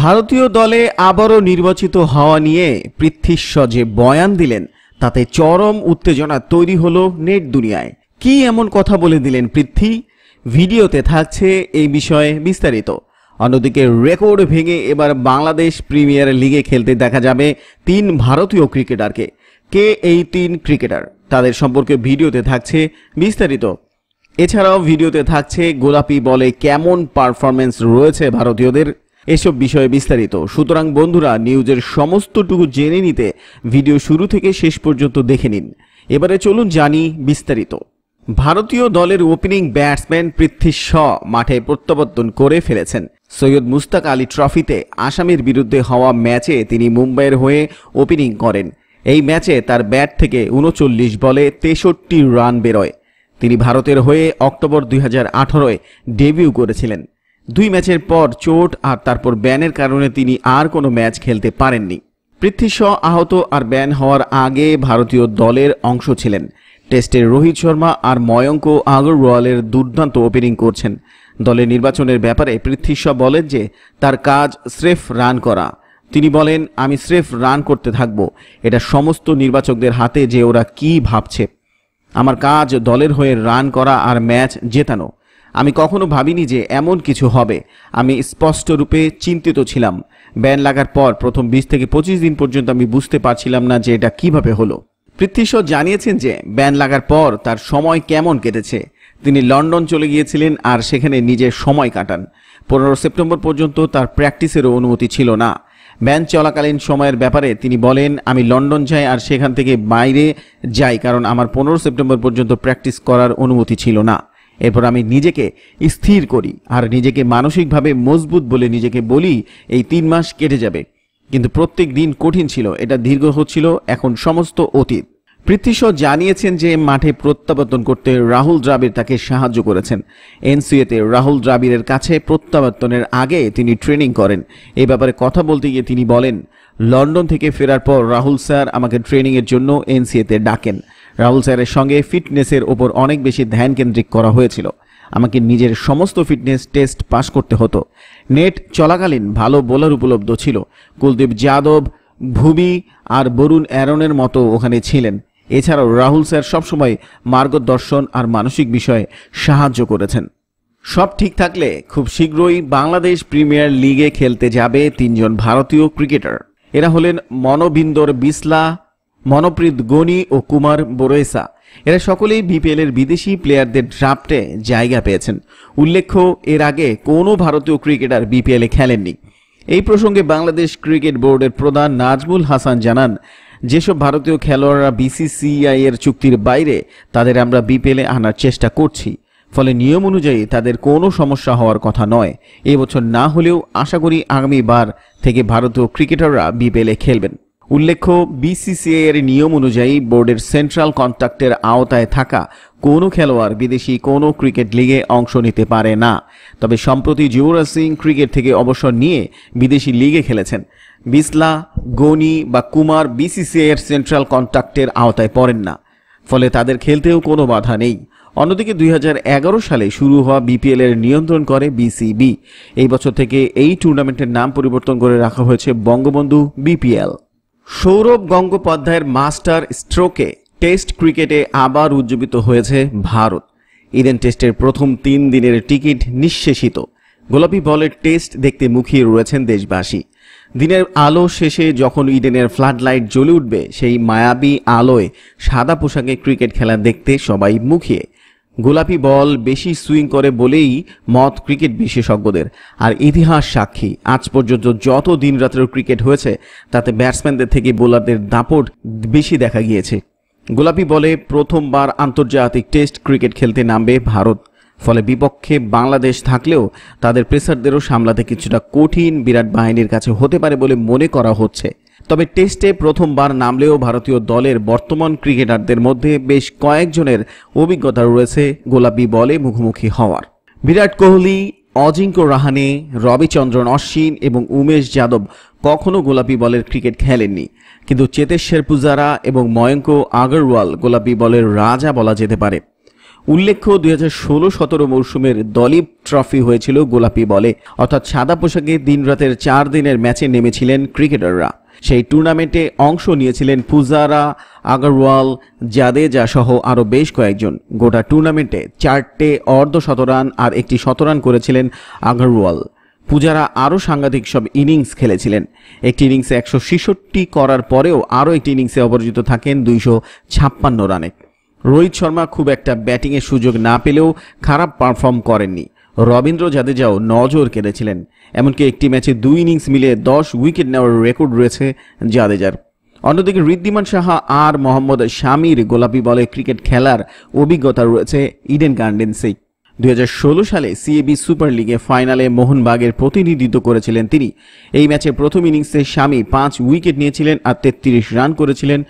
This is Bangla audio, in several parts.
ভারতীয় দলে আবারও নির্বাচিত হওয়া নিয়ে পৃথ্বীশ্ব যে বয়ান দিলেন তাতে চরম উত্তেজনা তৈরি হলো নেট দুনিয়ায় কি এমন কথা বলে দিলেন পৃথ্বী ভিডিওতে থাকছে এই বিষয়ে বিস্তারিত অন্যদিকে রেকর্ড ভেঙে এবার বাংলাদেশ প্রিমিয়ার লিগে খেলতে দেখা যাবে তিন ভারতীয় ক্রিকেটারকে কে এই তিন ক্রিকেটার তাদের সম্পর্কে ভিডিওতে থাকছে বিস্তারিত এছাড়াও ভিডিওতে থাকছে গোলাপি বলে কেমন পারফরমেন্স রয়েছে ভারতীয়দের এসব বিষয়ে বিস্তারিত সুতরাং বন্ধুরা নিউজের সমস্তটুকু জেনে নিতে ভিডিও শুরু থেকে শেষ পর্যন্ত দেখে নিন এবারে চলুন জানি বিস্তারিত ভারতীয় দলের ওপেনিং ব্যাটসম্যান পৃথ্বী শ মাঠে প্রত্যাবর্তন করে ফেলেছেন সৈয়দ মুস্তাক আলী ট্রফিতে আসামের বিরুদ্ধে হওয়া ম্যাচে তিনি মুম্বাইয়ের হয়ে ওপেনিং করেন এই ম্যাচে তার ব্যাট থেকে উনচল্লিশ বলে তেষট্টি রান বেরোয় তিনি ভারতের হয়ে অক্টোবর দুই হাজার ডেবিউ করেছিলেন দুই ম্যাচের পর চোট আর তারপর ব্যানের কারণে তিনি আর কোনো ম্যাচ খেলতে পারেননি পৃথ্বী শ আহত আর ব্যান হওয়ার আগে ভারতীয় দলের অংশ ছিলেন টেস্টে রোহিত শর্মা আর ময়ঙ্ক আগরওয়ালের দুর্দান্ত ওপেনিং করছেন দলের নির্বাচনের ব্যাপারে পৃথ্বী শ বলেন যে তার কাজ স্রেফ রান করা তিনি বলেন আমি স্রেফ রান করতে থাকব এটা সমস্ত নির্বাচকদের হাতে যে ওরা কি ভাবছে আমার কাজ দলের হয়ে রান করা আর ম্যাচ জেতানো আমি কখনো ভাবিনি যে এমন কিছু হবে আমি স্পষ্টরূপে চিন্তিত ছিলাম ব্যান লাগার পর প্রথম বিশ থেকে পঁচিশ দিন পর্যন্ত আমি বুঝতে পারছিলাম না যে এটা কিভাবে হলো পৃথ্বীশ জানিয়েছেন যে ব্যান লাগার পর তার সময় কেমন কেটেছে তিনি লন্ডন চলে গিয়েছিলেন আর সেখানে নিজের সময় কাটান পনেরো সেপ্টেম্বর পর্যন্ত তার প্র্যাকটিসেরও অনুমতি ছিল না ব্যান চলাকালীন সময়ের ব্যাপারে তিনি বলেন আমি লন্ডন যাই আর সেখান থেকে বাইরে যাই কারণ আমার পনেরো সেপ্টেম্বর পর্যন্ত প্র্যাকটিস করার অনুমতি ছিল না এরপর আমি নিজেকে স্থির করি আর নিজেকে মানসিকভাবে মজবুত বলে নিজেকে বলি এই তিন মাস কেটে যাবে কিন্তু প্রত্যেক দিন কঠিন ছিল এটা দীর্ঘ হচ্ছিল এখন সমস্ত অতীত পৃথিস জানিয়েছেন যে মাঠে প্রত্যাবর্তন করতে রাহুল দ্রাবিড় তাকে সাহায্য করেছেন এনসিএতে রাহুল দ্রাবিড়ের কাছে প্রত্যাবর্তনের আগে তিনি ট্রেনিং করেন এ ব্যাপারে কথা বলতে গিয়ে তিনি বলেন লন্ডন থেকে ফেরার পর রাহুল স্যার আমাকে ট্রেনিংয়ের জন্য এনসিএতে ডাকেন রাহুল স্যারের সঙ্গে ফিটনেসের ওপর অনেক বেশি ধ্যান কেন্দ্রিক করা হয়েছিল আমাকে নিজের সমস্ত ফিটনেস টেস্ট পাশ করতে হতো নেট চলাকালীন ভালো বোলার উপলব্ধ ছিল কুলদীপ যাদব ভুবি আর বরুণ অ্যারনের মতো ওখানে ছিলেন এছাড়াও রাহুল স্যার সবসময় মার্গদর্শন আর মানসিক বিষয়ে সাহায্য করেছেন সব ঠিক থাকলে খুব শীঘ্রই বাংলাদেশ প্রিমিয়ার লিগে খেলতে যাবে তিনজন ভারতীয় ক্রিকেটার এরা হলেন মনবিন্দর বিসলা মনপ্রীত গনি ও কুমার বোরয়েসা এরা সকলেই বিপিএলের বিদেশি প্লেয়ারদের ড্রাফটে জায়গা পেয়েছেন উল্লেখ্য এর আগে কোনো ভারতীয় ক্রিকেটার বিপিএলে খেলেননি এই প্রসঙ্গে বাংলাদেশ ক্রিকেট বোর্ডের প্রধান নাজমুল হাসান জানান যেসব ভারতীয় খেলোয়াড়রা বিসিসিআই এর চুক্তির বাইরে তাদের আমরা বিপিএলে আনার চেষ্টা করছি ফলে নিয়ম অনুযায়ী তাদের কোনো সমস্যা হওয়ার কথা নয় এবছর না হলেও আশা করি আগামীবার থেকে ভারতীয় ক্রিকেটাররা বিপিএলে খেলবেন উল্লেখ্য বিসিসিআই এর নিয়ম অনুযায়ী বোর্ডের সেন্ট্রাল কন্ট্রাক্টের আওতায় থাকা কোনো খেলোয়াড় বিদেশি কোনো ক্রিকেট লিগে অংশ নিতে পারে না তবে সম্প্রতি যুবরাজ সিং ক্রিকেট থেকে অবসর নিয়ে বিদেশি লিগে খেলেছেন বিসলা গনি বা কুমার বিসিসিআই এর সেন্ট্রাল কন্ট্রাক্টের আওতায় পড়েন না ফলে তাদের খেলতেও কোনো বাধা নেই অন্যদিকে দুই সালে শুরু হওয়া বিপিএল এর নিয়ন্ত্রণ করে বিসিবি এই বছর থেকে এই টুর্নামেন্টের নাম পরিবর্তন করে রাখা হয়েছে বঙ্গবন্ধু বিপিএল সৌরভ গঙ্গোপাধ্যায়ের মাস্টার স্ট্রোকে টেস্ট ক্রিকেটে আবার উজ্জীবিত হয়েছে ভারত ইডেন টেস্টের প্রথম তিন দিনের টিকিট নিঃশেষিত গোলাপি বলের টেস্ট দেখতে মুখিয়ে রয়েছেন দেশবাসী দিনের আলো শেষে যখন ইডেনের ফ্লাড লাইট জ্বলে উঠবে সেই মায়াবী আলোয় সাদা পোশাকে ক্রিকেট খেলা দেখতে সবাই মুখিয়ে গোলাপি বল বেশি সুইং করে বলেই মত ক্রিকেট বিশেষজ্ঞদের আর ইতিহাস সাক্ষী আজ পর্যন্ত যত দিন রাত্রের ক্রিকেট হয়েছে তাতে ব্যাটসম্যানদের থেকে বোলারদের দাপট বেশি দেখা গিয়েছে গোলাপি বলে প্রথমবার আন্তর্জাতিক টেস্ট ক্রিকেট খেলতে নামবে ভারত ফলে বিপক্ষে বাংলাদেশ থাকলেও তাদের প্রেসারদেরও সামলাতে কিছুটা কঠিন বিরাট বাহিনীর কাছে হতে পারে বলে মনে করা হচ্ছে তবে টেস্টে প্রথমবার নামলেও ভারতীয় দলের বর্তমান ক্রিকেটারদের মধ্যে বেশ কয়েকজনের অভিজ্ঞতা রয়েছে গোলাপি বলে মুখোমুখি হওয়ার বিরাট কোহলি অজিঙ্ক্য রাহানে রবিচন্দ্রন অশ্বিন এবং উমেশ যাদব কখনও গোলাপি বলের ক্রিকেট খেলেননি কিন্তু চেতেশ্বর পূজারা এবং ময়ঙ্ক আগরওয়াল গোলাপি বলের রাজা বলা যেতে পারে উল্লেখ্য দুই হাজার ষোলো সতেরো মৌসুমের দলীপ ট্রফি হয়েছিল গোলাপি বলে অর্থাৎ সাদা পোশাকে দিনরাতের চার দিনের ম্যাচে নেমেছিলেন ক্রিকেটাররা সেই টুর্নামেন্টে অংশ নিয়েছিলেন পুজারা আগরওয়াল জাদেজা সহ আরও বেশ কয়েকজন গোটা টুর্নামেন্টে চারটে অর্ধ শতরান আর একটি শতরান করেছিলেন আগরওয়াল পূজারা আরও সাংঘাতিক সব ইনিংস খেলেছিলেন একটি ইনিংসে একশো ছেষট্টি করার পরেও আরও একটি ইনিংসে অপরাজিত থাকেন দুইশো ছাপ্পান্ন রানে রোহিত শর্মা খুব একটা ব্যাটিংয়ের সুযোগ না পেলেও খারাপ পারফর্ম করেননি রবীন্দ্র জাদেজাও নজর কেড়েছিলেন এমনকি একটি ম্যাচে দুই ইনিংস মিলে দশ উইকেট নেওয়ার রেকর্ড রয়েছে জাদেজার অন্যদিকে ঋদ্ধিমান সাহা আর মোহাম্মদ শামির গোলাপি বলে ক্রিকেট খেলার অভিজ্ঞতা রয়েছে ইডেন গার্ডেন্সে দুই সালে সিএবি সুপার লিগে ফাইনালে মোহনবাগের প্রতিনিধিত্ব করেছিলেন তিনি এই ম্যাচে প্রথম ইনিংসে স্বামী পাঁচ উইকেট নিয়েছিলেন আর তেত্রিশ রান করেছিলেন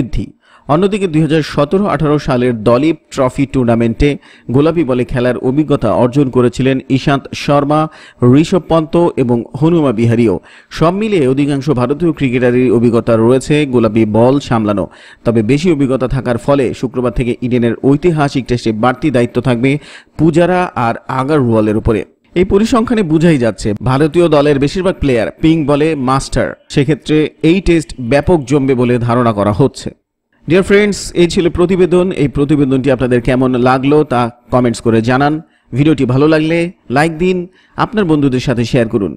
ঋদ্ধি অন্যদিকে দুই হাজার সতেরো আঠারো সালের দলীপ ট্রফি টুর্নামেন্টে গোলাপি বলে খেলার অভিজ্ঞতা অর্জন করেছিলেন ইশান্ত শর্মা ঋষভ পন্ত এবং হনুমা বিহারিও সব মিলিয়ে অধিকাংশ ভারতীয় ক্রিকেটারের অভিজ্ঞতা রয়েছে গোলাপি বল সামলানো তবে বেশি অভিজ্ঞতা থাকার ফলে শুক্রবার থেকে ইডেনের ঐতিহাসিক টেস্টে বাড়তি দায়িত্ব থাকবে পূজারা আর আগারওয়ালের উপরে এই পরিসংখ্যানে বুঝাই যাচ্ছে ভারতীয় দলের বেশিরভাগ প্লেয়ার পিং বলে মাস্টার সেক্ষেত্রে এই টেস্ট ব্যাপক জমবে বলে ধারণা করা হচ্ছে ডিয়ার ফ্রেন্ডস এই ছিল প্রতিবেদন এই প্রতিবেদনটি আপনাদের কেমন লাগলো তা কমেন্টস করে জানান ভিডিওটি ভালো লাগলে লাইক দিন আপনার বন্ধুদের সাথে শেয়ার করুন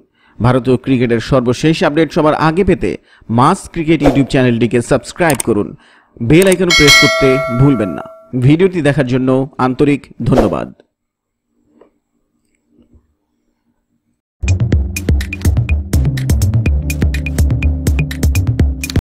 ভারতীয় ক্রিকেটের সর্বশেষ আপডেট সবার আগে পেতে মাস ক্রিকেট ইউটিউব চ্যানেলটিকে সাবস্ক্রাইব করুন বেল আইকন প্রেস করতে ভুলবেন না ভিডিওটি দেখার জন্য আন্তরিক ধন্যবাদ